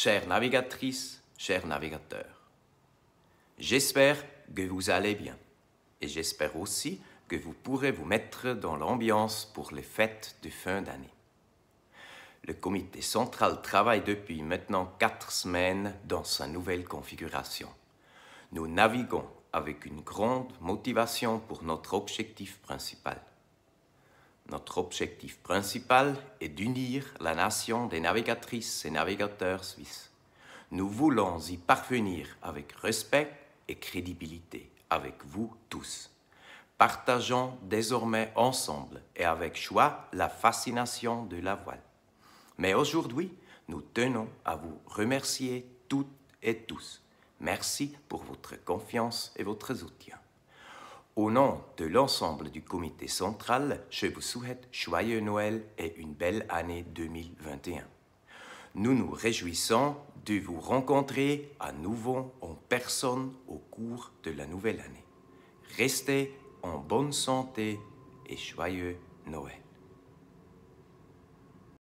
chères navigatrices, chers navigateurs. J'espère que vous allez bien et j'espère aussi que vous pourrez vous mettre dans l'ambiance pour les fêtes de fin d'année. Le comité central travaille depuis maintenant quatre semaines dans sa nouvelle configuration. Nous naviguons avec une grande motivation pour notre objectif principal notre objectif principal est d'unir la nation des navigatrices et navigateurs suisses. Nous voulons y parvenir avec respect et crédibilité, avec vous tous. Partageons désormais ensemble et avec choix la fascination de la voile. Mais aujourd'hui, nous tenons à vous remercier toutes et tous. Merci pour votre confiance et votre soutien. Au nom de l'ensemble du comité central, je vous souhaite joyeux Noël et une belle année 2021. Nous nous réjouissons de vous rencontrer à nouveau en personne au cours de la nouvelle année. Restez en bonne santé et joyeux Noël.